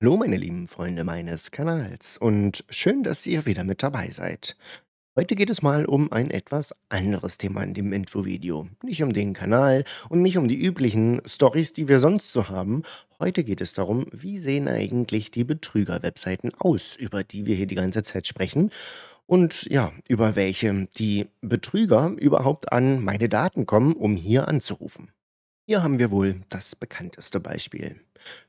Hallo meine lieben Freunde meines Kanals und schön, dass ihr wieder mit dabei seid. Heute geht es mal um ein etwas anderes Thema in dem Infovideo. Nicht um den Kanal und nicht um die üblichen Stories, die wir sonst so haben. Heute geht es darum, wie sehen eigentlich die Betrüger-Webseiten aus, über die wir hier die ganze Zeit sprechen und ja, über welche die Betrüger überhaupt an meine Daten kommen, um hier anzurufen. Hier haben wir wohl das bekannteste Beispiel.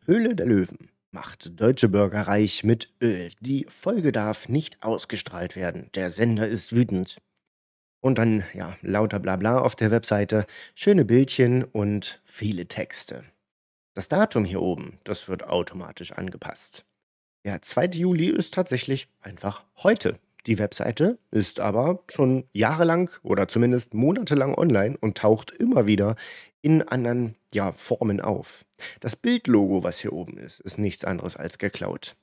Höhle der Löwen macht Deutsche Bürger reich mit Öl. Die Folge darf nicht ausgestrahlt werden. Der Sender ist wütend. Und dann, ja, lauter Blabla auf der Webseite, schöne Bildchen und viele Texte. Das Datum hier oben, das wird automatisch angepasst. Der 2. Juli ist tatsächlich einfach heute. Die Webseite ist aber schon jahrelang oder zumindest monatelang online und taucht immer wieder in anderen ja, Formen auf. Das Bildlogo, was hier oben ist, ist nichts anderes als geklaut.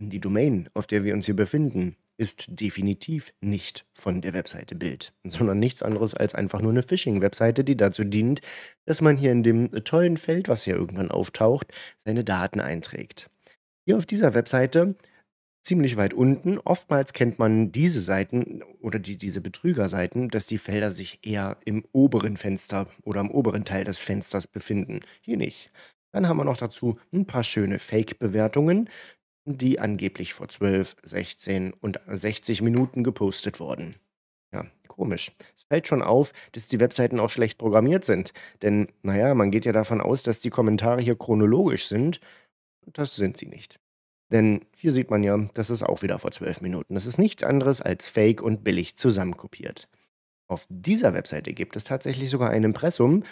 Die Domain, auf der wir uns hier befinden, ist definitiv nicht von der Webseite Bild, sondern nichts anderes als einfach nur eine Phishing-Webseite, die dazu dient, dass man hier in dem tollen Feld, was hier irgendwann auftaucht, seine Daten einträgt. Hier auf dieser Webseite ziemlich weit unten. Oftmals kennt man diese Seiten oder die, diese Betrügerseiten, dass die Felder sich eher im oberen Fenster oder am oberen Teil des Fensters befinden. Hier nicht. Dann haben wir noch dazu ein paar schöne Fake-Bewertungen, die angeblich vor 12, 16 und 60 Minuten gepostet wurden. Ja, komisch. Es fällt schon auf, dass die Webseiten auch schlecht programmiert sind. Denn, naja, man geht ja davon aus, dass die Kommentare hier chronologisch sind. Das sind sie nicht. Denn hier sieht man ja, das ist auch wieder vor zwölf Minuten. Das ist nichts anderes als fake und billig zusammenkopiert. Auf dieser Webseite gibt es tatsächlich sogar ein Impressum,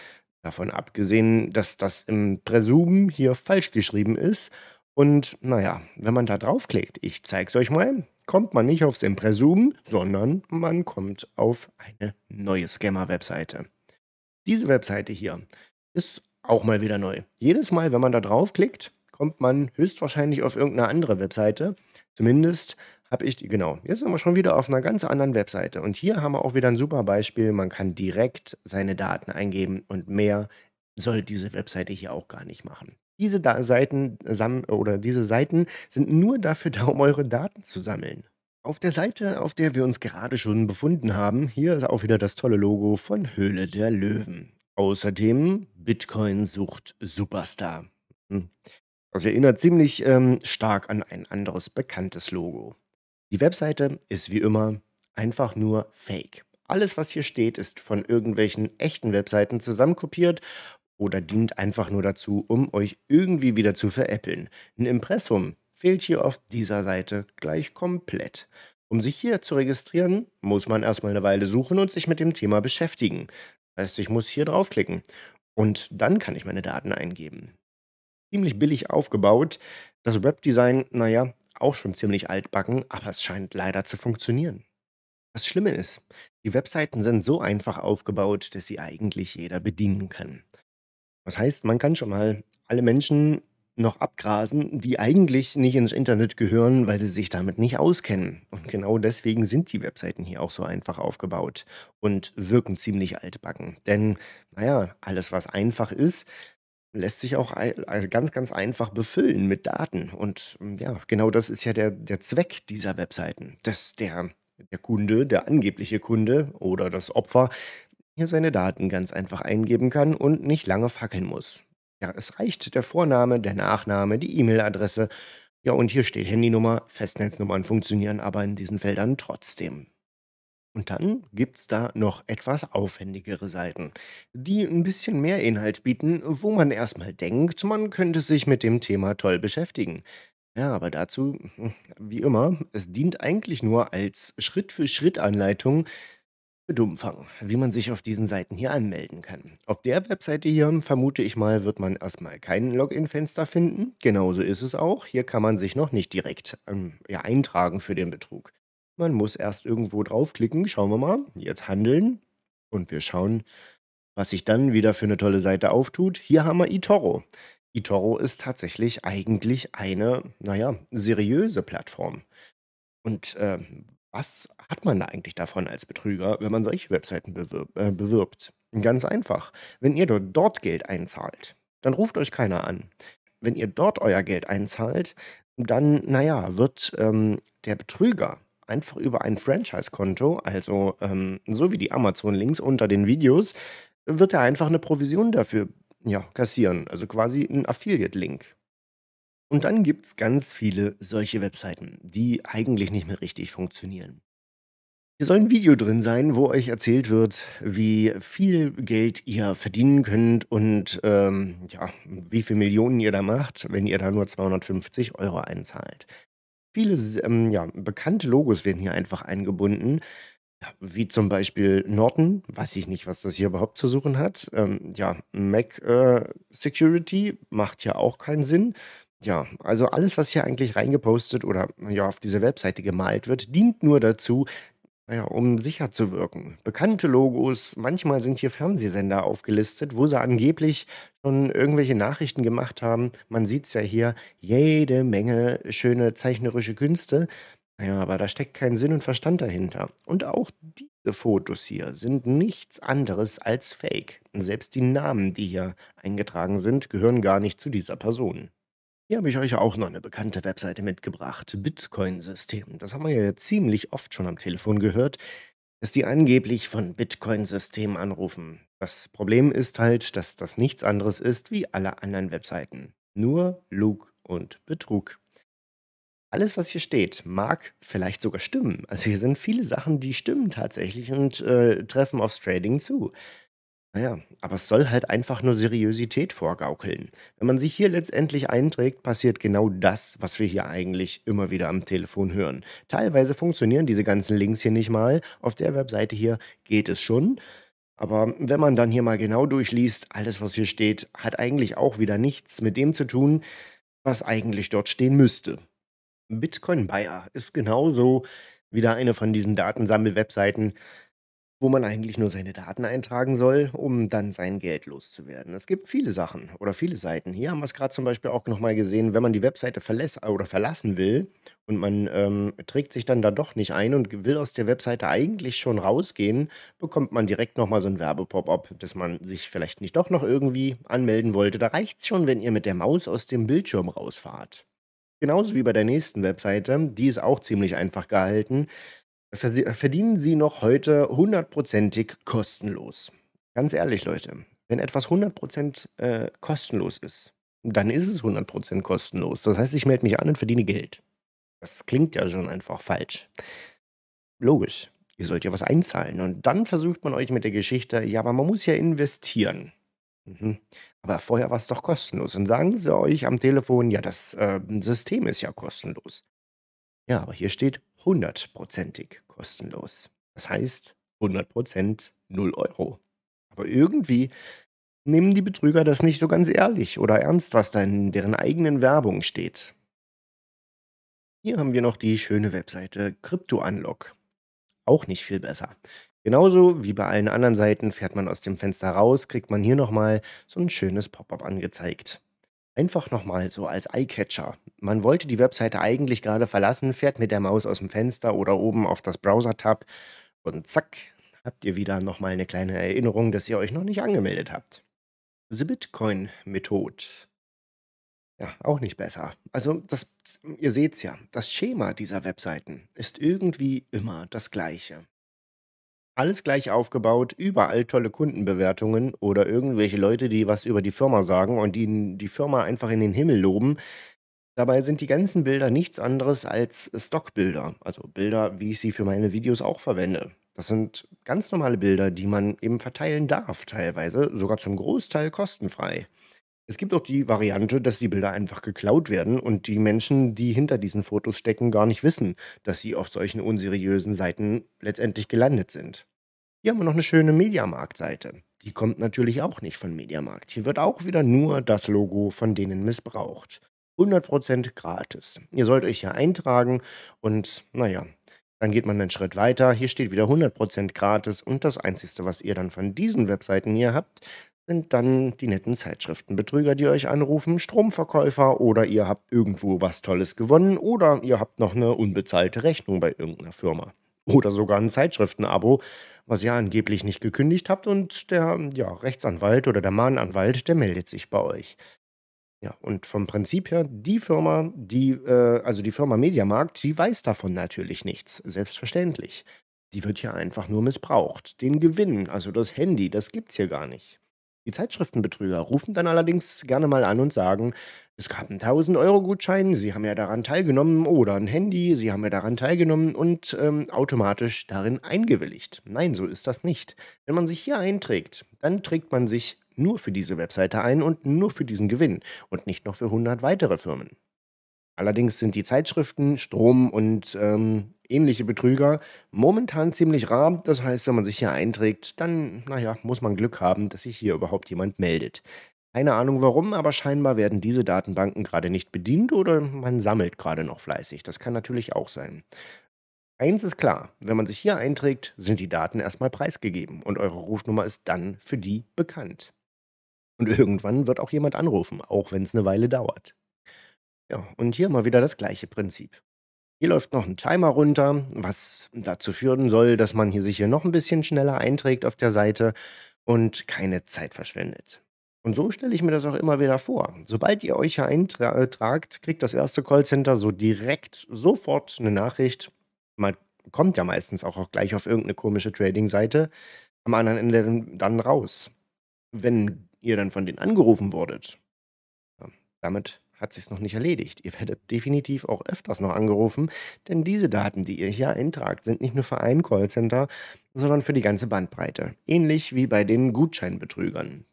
davon abgesehen, dass das im Presum hier falsch geschrieben ist. Und naja, wenn man da draufklickt, ich zeig's euch mal, kommt man nicht aufs Impressum, sondern man kommt auf eine neue Scammer-Webseite. Diese Webseite hier ist auch mal wieder neu. Jedes Mal, wenn man da draufklickt, kommt man höchstwahrscheinlich auf irgendeine andere Webseite. Zumindest habe ich, genau, jetzt sind wir schon wieder auf einer ganz anderen Webseite. Und hier haben wir auch wieder ein super Beispiel. Man kann direkt seine Daten eingeben und mehr soll diese Webseite hier auch gar nicht machen. Diese da Seiten oder diese Seiten sind nur dafür da, um eure Daten zu sammeln. Auf der Seite, auf der wir uns gerade schon befunden haben, hier ist auch wieder das tolle Logo von Höhle der Löwen. Außerdem Bitcoin sucht Superstar. Hm. Das erinnert ziemlich ähm, stark an ein anderes bekanntes Logo. Die Webseite ist wie immer einfach nur fake. Alles, was hier steht, ist von irgendwelchen echten Webseiten zusammenkopiert oder dient einfach nur dazu, um euch irgendwie wieder zu veräppeln. Ein Impressum fehlt hier auf dieser Seite gleich komplett. Um sich hier zu registrieren, muss man erstmal eine Weile suchen und sich mit dem Thema beschäftigen. Das heißt, ich muss hier draufklicken und dann kann ich meine Daten eingeben ziemlich billig aufgebaut. Das Webdesign, naja, auch schon ziemlich altbacken, aber es scheint leider zu funktionieren. Das Schlimme ist, die Webseiten sind so einfach aufgebaut, dass sie eigentlich jeder bedienen kann. Das heißt, man kann schon mal alle Menschen noch abgrasen, die eigentlich nicht ins Internet gehören, weil sie sich damit nicht auskennen. Und genau deswegen sind die Webseiten hier auch so einfach aufgebaut und wirken ziemlich altbacken. Denn, naja, alles, was einfach ist, lässt sich auch also ganz, ganz einfach befüllen mit Daten. Und ähm, ja, genau das ist ja der, der Zweck dieser Webseiten, dass der, der Kunde, der angebliche Kunde oder das Opfer hier seine Daten ganz einfach eingeben kann und nicht lange fackeln muss. Ja, es reicht der Vorname, der Nachname, die E-Mail-Adresse. Ja, und hier steht Handynummer, Festnetznummern funktionieren aber in diesen Feldern trotzdem. Und dann gibt's da noch etwas aufwendigere Seiten, die ein bisschen mehr Inhalt bieten, wo man erstmal denkt, man könnte sich mit dem Thema toll beschäftigen. Ja, aber dazu, wie immer, es dient eigentlich nur als Schritt-für-Schritt-Anleitung für Dummfang, wie man sich auf diesen Seiten hier anmelden kann. Auf der Webseite hier, vermute ich mal, wird man erstmal kein Login-Fenster finden. Genauso ist es auch. Hier kann man sich noch nicht direkt ähm, ja, eintragen für den Betrug. Man muss erst irgendwo draufklicken. Schauen wir mal. Jetzt handeln. Und wir schauen, was sich dann wieder für eine tolle Seite auftut. Hier haben wir eToro. eToro ist tatsächlich eigentlich eine, naja, seriöse Plattform. Und äh, was hat man da eigentlich davon als Betrüger, wenn man solche Webseiten bewirb, äh, bewirbt? Ganz einfach. Wenn ihr dort, Geld einzahlt, dann ruft euch keiner an. Wenn ihr dort euer Geld einzahlt, dann, naja, wird ähm, der Betrüger einfach über ein Franchise-Konto, also ähm, so wie die Amazon-Links unter den Videos, wird er einfach eine Provision dafür ja, kassieren, also quasi ein Affiliate-Link. Und dann gibt es ganz viele solche Webseiten, die eigentlich nicht mehr richtig funktionieren. Hier soll ein Video drin sein, wo euch erzählt wird, wie viel Geld ihr verdienen könnt und ähm, ja, wie viele Millionen ihr da macht, wenn ihr da nur 250 Euro einzahlt. Viele, ähm, ja, bekannte Logos werden hier einfach eingebunden, ja, wie zum Beispiel Norton, weiß ich nicht, was das hier überhaupt zu suchen hat. Ähm, ja, Mac äh, Security macht ja auch keinen Sinn. Ja, also alles, was hier eigentlich reingepostet oder ja, auf dieser Webseite gemalt wird, dient nur dazu, ja, um sicher zu wirken. Bekannte Logos, manchmal sind hier Fernsehsender aufgelistet, wo sie angeblich schon irgendwelche Nachrichten gemacht haben. Man sieht es ja hier, jede Menge schöne zeichnerische Künste. Naja, aber da steckt kein Sinn und Verstand dahinter. Und auch diese Fotos hier sind nichts anderes als Fake. Selbst die Namen, die hier eingetragen sind, gehören gar nicht zu dieser Person. Hier habe ich euch auch noch eine bekannte Webseite mitgebracht, Bitcoin-System. Das haben wir ja ziemlich oft schon am Telefon gehört dass die angeblich von Bitcoin-Systemen anrufen. Das Problem ist halt, dass das nichts anderes ist wie alle anderen Webseiten. Nur Lug und Betrug. Alles, was hier steht, mag vielleicht sogar stimmen. Also hier sind viele Sachen, die stimmen tatsächlich und äh, treffen aufs Trading zu. Naja, aber es soll halt einfach nur Seriosität vorgaukeln. Wenn man sich hier letztendlich einträgt, passiert genau das, was wir hier eigentlich immer wieder am Telefon hören. Teilweise funktionieren diese ganzen Links hier nicht mal. Auf der Webseite hier geht es schon. Aber wenn man dann hier mal genau durchliest, alles, was hier steht, hat eigentlich auch wieder nichts mit dem zu tun, was eigentlich dort stehen müsste. Bitcoin Bayer ist genauso wieder eine von diesen Datensammelwebseiten, wo man eigentlich nur seine Daten eintragen soll, um dann sein Geld loszuwerden. Es gibt viele Sachen oder viele Seiten. Hier haben wir es gerade zum Beispiel auch nochmal gesehen, wenn man die Webseite verlässt oder verlassen will und man ähm, trägt sich dann da doch nicht ein und will aus der Webseite eigentlich schon rausgehen, bekommt man direkt nochmal so ein Werbepop-up, dass man sich vielleicht nicht doch noch irgendwie anmelden wollte. Da reicht es schon, wenn ihr mit der Maus aus dem Bildschirm rausfahrt. Genauso wie bei der nächsten Webseite, die ist auch ziemlich einfach gehalten verdienen sie noch heute hundertprozentig kostenlos. Ganz ehrlich, Leute, wenn etwas 100% äh, kostenlos ist, dann ist es 100% kostenlos. Das heißt, ich melde mich an und verdiene Geld. Das klingt ja schon einfach falsch. Logisch, ihr sollt ja was einzahlen. Und dann versucht man euch mit der Geschichte, ja, aber man muss ja investieren. Mhm. Aber vorher war es doch kostenlos. Und sagen sie euch am Telefon, ja, das äh, System ist ja kostenlos. Ja, aber hier steht hundertprozentig kostenlos. Das heißt 100% 0 Euro. Aber irgendwie nehmen die Betrüger das nicht so ganz ehrlich oder ernst, was da in deren eigenen Werbung steht. Hier haben wir noch die schöne Webseite Crypto Unlock. Auch nicht viel besser. Genauso wie bei allen anderen Seiten fährt man aus dem Fenster raus, kriegt man hier nochmal so ein schönes Pop-up angezeigt. Einfach nochmal so als Eyecatcher. Man wollte die Webseite eigentlich gerade verlassen, fährt mit der Maus aus dem Fenster oder oben auf das Browser-Tab und zack, habt ihr wieder nochmal eine kleine Erinnerung, dass ihr euch noch nicht angemeldet habt. The Bitcoin-Methode. Ja, auch nicht besser. Also, das, ihr seht's ja, das Schema dieser Webseiten ist irgendwie immer das gleiche. Alles gleich aufgebaut, überall tolle Kundenbewertungen oder irgendwelche Leute, die was über die Firma sagen und die die Firma einfach in den Himmel loben. Dabei sind die ganzen Bilder nichts anderes als Stockbilder, also Bilder, wie ich sie für meine Videos auch verwende. Das sind ganz normale Bilder, die man eben verteilen darf, teilweise sogar zum Großteil kostenfrei. Es gibt auch die Variante, dass die Bilder einfach geklaut werden und die Menschen, die hinter diesen Fotos stecken, gar nicht wissen, dass sie auf solchen unseriösen Seiten letztendlich gelandet sind. Hier haben wir noch eine schöne Mediamarkt-Seite. Die kommt natürlich auch nicht von Mediamarkt. Hier wird auch wieder nur das Logo von denen missbraucht. 100% gratis. Ihr sollt euch hier eintragen und naja, dann geht man einen Schritt weiter. Hier steht wieder 100% gratis und das Einzige, was ihr dann von diesen Webseiten hier habt, sind dann die netten Zeitschriftenbetrüger, die euch anrufen, Stromverkäufer oder ihr habt irgendwo was Tolles gewonnen oder ihr habt noch eine unbezahlte Rechnung bei irgendeiner Firma. Oder sogar ein Zeitschriftenabo, was ihr angeblich nicht gekündigt habt und der ja, Rechtsanwalt oder der Mahnanwalt, der meldet sich bei euch. Ja, und vom Prinzip her, die Firma, die, äh, also die Firma Mediamarkt, die weiß davon natürlich nichts, selbstverständlich. Die wird hier einfach nur missbraucht. Den Gewinn, also das Handy, das gibt's hier gar nicht. Die Zeitschriftenbetrüger rufen dann allerdings gerne mal an und sagen, es gab einen 1000-Euro-Gutschein, Sie haben ja daran teilgenommen oder ein Handy, Sie haben ja daran teilgenommen und ähm, automatisch darin eingewilligt. Nein, so ist das nicht. Wenn man sich hier einträgt, dann trägt man sich nur für diese Webseite ein und nur für diesen Gewinn und nicht noch für 100 weitere Firmen. Allerdings sind die Zeitschriften, Strom und ähm, ähnliche Betrüger momentan ziemlich rar. Das heißt, wenn man sich hier einträgt, dann, naja, muss man Glück haben, dass sich hier überhaupt jemand meldet. Keine Ahnung warum, aber scheinbar werden diese Datenbanken gerade nicht bedient oder man sammelt gerade noch fleißig. Das kann natürlich auch sein. Eins ist klar, wenn man sich hier einträgt, sind die Daten erstmal preisgegeben und eure Rufnummer ist dann für die bekannt. Und irgendwann wird auch jemand anrufen, auch wenn es eine Weile dauert. Ja, und hier mal wieder das gleiche Prinzip. Hier läuft noch ein Timer runter, was dazu führen soll, dass man hier sich hier noch ein bisschen schneller einträgt auf der Seite und keine Zeit verschwendet. Und so stelle ich mir das auch immer wieder vor. Sobald ihr euch hier eintragt, kriegt das erste Callcenter so direkt sofort eine Nachricht. Man kommt ja meistens auch, auch gleich auf irgendeine komische Trading-Seite, am anderen Ende dann raus. Wenn ihr dann von denen angerufen wurdet. damit hat sich's noch nicht erledigt. Ihr werdet definitiv auch öfters noch angerufen, denn diese Daten, die ihr hier eintragt, sind nicht nur für ein Callcenter, sondern für die ganze Bandbreite. Ähnlich wie bei den Gutscheinbetrügern.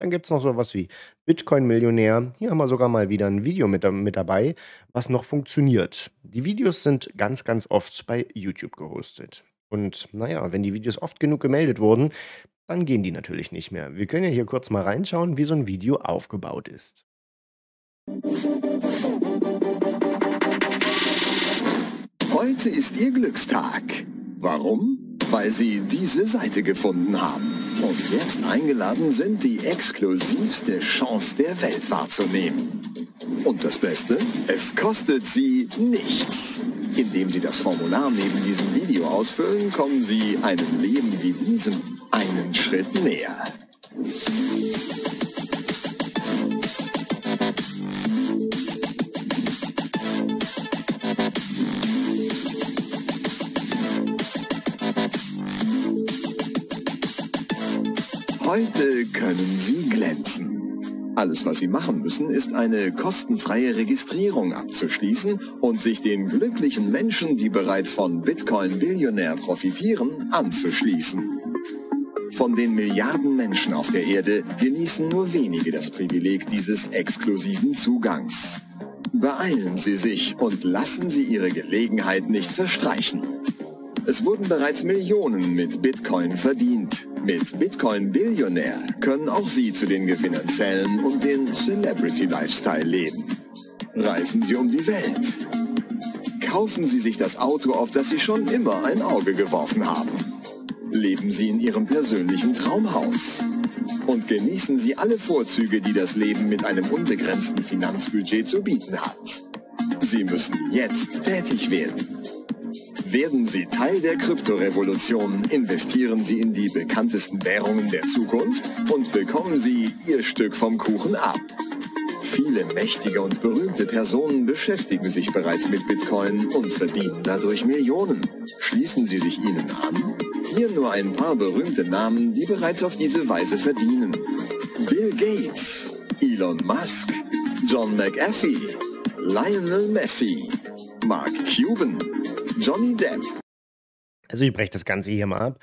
Dann gibt es noch sowas wie Bitcoin-Millionär. Hier haben wir sogar mal wieder ein Video mit, mit dabei, was noch funktioniert. Die Videos sind ganz, ganz oft bei YouTube gehostet. Und naja, wenn die Videos oft genug gemeldet wurden, dann gehen die natürlich nicht mehr. Wir können ja hier kurz mal reinschauen, wie so ein Video aufgebaut ist. Heute ist ihr Glückstag. Warum? Weil sie diese Seite gefunden haben und jetzt eingeladen sind, die exklusivste Chance der Welt wahrzunehmen. Und das Beste, es kostet sie nichts. Indem Sie das Formular neben diesem Video ausfüllen, kommen Sie einem Leben wie diesem einen Schritt näher. Heute können Sie glänzen. Alles, was Sie machen müssen, ist eine kostenfreie Registrierung abzuschließen und sich den glücklichen Menschen, die bereits von Bitcoin Billionär profitieren, anzuschließen. Von den Milliarden Menschen auf der Erde genießen nur wenige das Privileg dieses exklusiven Zugangs. Beeilen Sie sich und lassen Sie Ihre Gelegenheit nicht verstreichen. Es wurden bereits Millionen mit Bitcoin verdient. Mit Bitcoin Billionär können auch Sie zu den Gewinnern zählen und den Celebrity Lifestyle leben. Reisen Sie um die Welt. Kaufen Sie sich das Auto, auf das Sie schon immer ein Auge geworfen haben. Leben Sie in Ihrem persönlichen Traumhaus. Und genießen Sie alle Vorzüge, die das Leben mit einem unbegrenzten Finanzbudget zu bieten hat. Sie müssen jetzt tätig werden. Werden Sie Teil der Kryptorevolution, investieren Sie in die bekanntesten Währungen der Zukunft und bekommen Sie Ihr Stück vom Kuchen ab. Viele mächtige und berühmte Personen beschäftigen sich bereits mit Bitcoin und verdienen dadurch Millionen. Schließen Sie sich ihnen an? Hier nur ein paar berühmte Namen, die bereits auf diese Weise verdienen. Bill Gates, Elon Musk, John McAfee, Lionel Messi, Mark Cuban, Johnny Depp. Also ich breche das Ganze hier mal ab,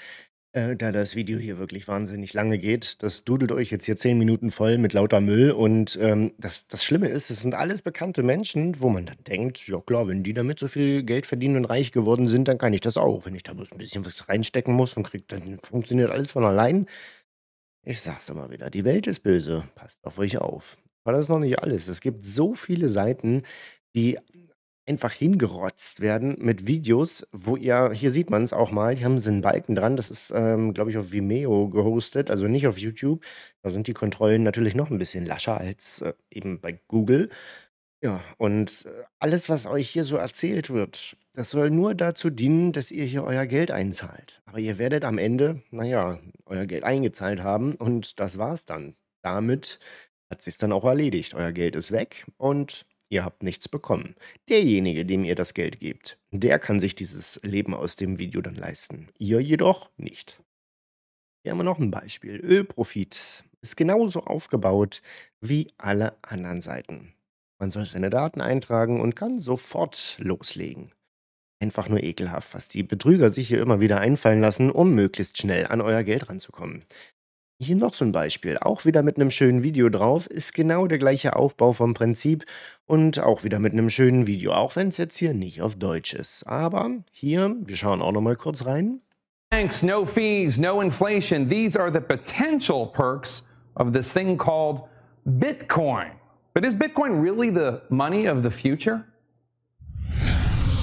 äh, da das Video hier wirklich wahnsinnig lange geht. Das dudelt euch jetzt hier zehn Minuten voll mit lauter Müll. Und ähm, das, das Schlimme ist, es sind alles bekannte Menschen, wo man dann denkt, ja klar, wenn die damit so viel Geld verdienen und reich geworden sind, dann kann ich das auch. Wenn ich da bloß ein bisschen was reinstecken muss und krieg, dann funktioniert alles von allein. Ich sag's immer wieder, die Welt ist böse. Passt auf euch auf. Aber das ist noch nicht alles. Es gibt so viele Seiten, die einfach hingerotzt werden mit Videos, wo ihr hier sieht man es auch mal, hier haben sie einen Balken dran, das ist, ähm, glaube ich, auf Vimeo gehostet, also nicht auf YouTube. Da sind die Kontrollen natürlich noch ein bisschen lascher als, äh, eben bei Google. Ja, und, äh, alles, was euch hier so erzählt wird, das soll nur dazu dienen, dass ihr hier euer Geld einzahlt. Aber ihr werdet am Ende, naja, euer Geld eingezahlt haben und das war's dann. Damit hat sich's dann auch erledigt. Euer Geld ist weg und Ihr habt nichts bekommen. Derjenige, dem ihr das Geld gebt, der kann sich dieses Leben aus dem Video dann leisten. Ihr jedoch nicht. Hier haben wir noch ein Beispiel. Ölprofit ist genauso aufgebaut wie alle anderen Seiten. Man soll seine Daten eintragen und kann sofort loslegen. Einfach nur ekelhaft, was die Betrüger sich hier immer wieder einfallen lassen, um möglichst schnell an euer Geld ranzukommen. Hier noch so ein Beispiel, auch wieder mit einem schönen Video drauf, ist genau der gleiche Aufbau vom Prinzip und auch wieder mit einem schönen Video, auch wenn es jetzt hier nicht auf Deutsch ist. Aber hier, wir schauen auch nochmal kurz rein. Thanks, no fees, no inflation. These are the potential perks of this thing called Bitcoin. But is Bitcoin really the money of the future?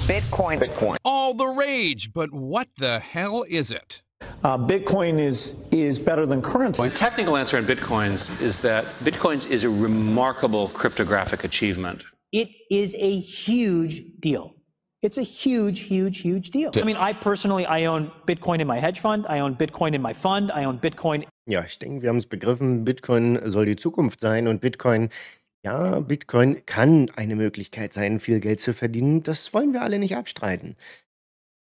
Bitcoin. Bitcoin. All the rage, but what the hell is it? Uh, Bitcoin is is better than currency. My technical answer on bitcoins is that bitcoins is a remarkable cryptographic achievement. It is a huge deal. It's a huge, huge, huge deal. I mean, I personally, I own Bitcoin in my hedge fund. I own Bitcoin in my fund. I own Bitcoin. Ja, ich denke, wir haben es begriffen. Bitcoin soll die Zukunft sein und Bitcoin ja, Bitcoin kann eine Möglichkeit sein, viel Geld zu verdienen. Das wollen wir alle nicht abstreiten.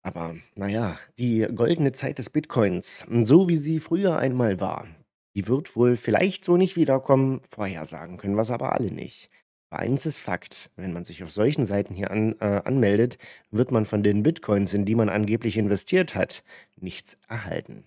Aber naja, die goldene Zeit des Bitcoins, so wie sie früher einmal war, die wird wohl vielleicht so nicht wiederkommen, vorhersagen können wir es aber alle nicht. Aber eins ist Fakt, wenn man sich auf solchen Seiten hier an, äh, anmeldet, wird man von den Bitcoins, in die man angeblich investiert hat, nichts erhalten.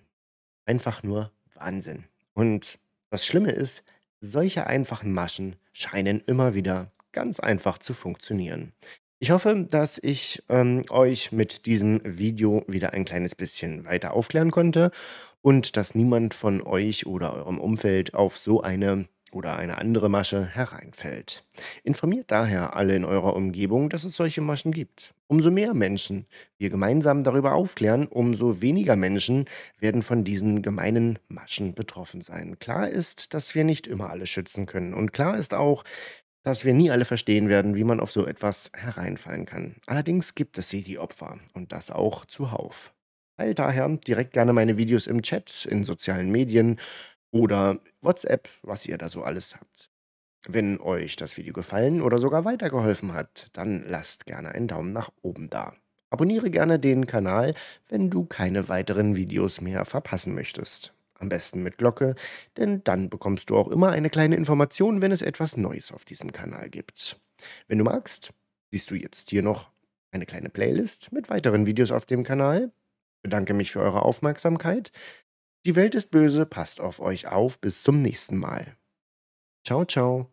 Einfach nur Wahnsinn. Und das Schlimme ist, solche einfachen Maschen scheinen immer wieder ganz einfach zu funktionieren. Ich hoffe, dass ich ähm, euch mit diesem Video wieder ein kleines bisschen weiter aufklären konnte und dass niemand von euch oder eurem Umfeld auf so eine oder eine andere Masche hereinfällt. Informiert daher alle in eurer Umgebung, dass es solche Maschen gibt. Umso mehr Menschen wir gemeinsam darüber aufklären, umso weniger Menschen werden von diesen gemeinen Maschen betroffen sein. Klar ist, dass wir nicht immer alle schützen können und klar ist auch, dass wir nie alle verstehen werden, wie man auf so etwas hereinfallen kann. Allerdings gibt es sie, die Opfer, und das auch zuhauf. Teilt daher direkt gerne meine Videos im Chat, in sozialen Medien oder WhatsApp, was ihr da so alles habt. Wenn euch das Video gefallen oder sogar weitergeholfen hat, dann lasst gerne einen Daumen nach oben da. Abonniere gerne den Kanal, wenn du keine weiteren Videos mehr verpassen möchtest. Am besten mit Glocke, denn dann bekommst du auch immer eine kleine Information, wenn es etwas Neues auf diesem Kanal gibt. Wenn du magst, siehst du jetzt hier noch eine kleine Playlist mit weiteren Videos auf dem Kanal. Ich bedanke mich für eure Aufmerksamkeit. Die Welt ist böse, passt auf euch auf, bis zum nächsten Mal. Ciao, ciao.